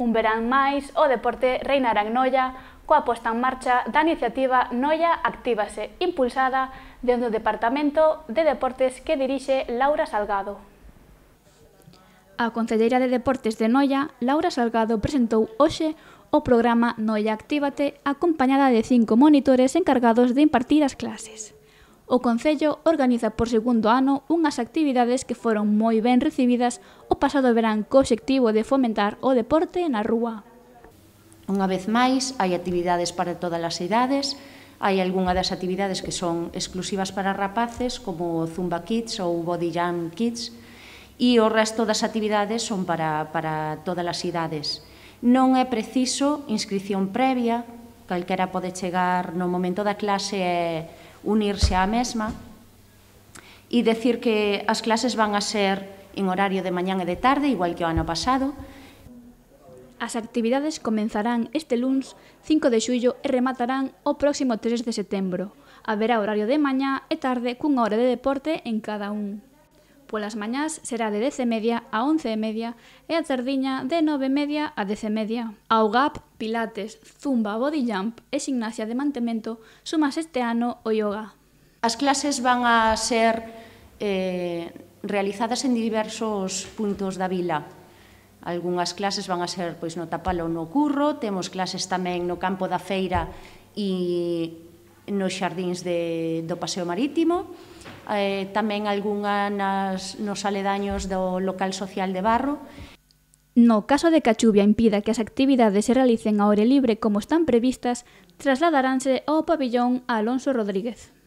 Un verán máis, o deporte reinará en Noia, coa posta en marcha da iniciativa Noia Actívase, impulsada dentro do Departamento de Deportes que dirixe Laura Salgado. A Concelleira de Deportes de Noia, Laura Salgado, presentou hoxe o programa Noia Actívate acompañada de cinco monitores encargados de impartir as clases. O Concello organiza por segundo ano unhas actividades que foron moi ben recibidas o pasado verán co obxectivo de fomentar o deporte na rúa. Unha vez máis, hai actividades para todas as idades, hai algunha das actividades que son exclusivas para rapaces, como Zumba Kids ou Body Jam Kids, e o resto das actividades son para, para todas as idades. Non é preciso inscripción previa, calquera pode chegar no momento da clase e unirse á mesma e decir que as clases van a ser en horario de mañán e de tarde, igual que o ano pasado. As actividades comenzarán este luns 5 de xullo e rematarán o próximo 3 de setembro. Haberá horario de mañá e tarde cunha hora de deporte en cada un. Polas mañás será de 10 e media a 11 e media e a tardiña de 9 e media a 10 e media. Ao GAP, pilates, zumba, body jump e gimnasia de mantemento sumas este ano o yoga. As clases van a ser eh, realizadas en diversos puntos da vila. Algúnas clases van a ser pois no Tapalo no Curro, temos clases tamén no Campo da Feira e nos xardíns de, do Paseo Marítimo, eh, tamén algunha nas, nos aledaños do local social de Barro. No caso de que a chuvia impida que as actividades se realicen a hora libre como están previstas, trasladaranse ao pabillón Alonso Rodríguez.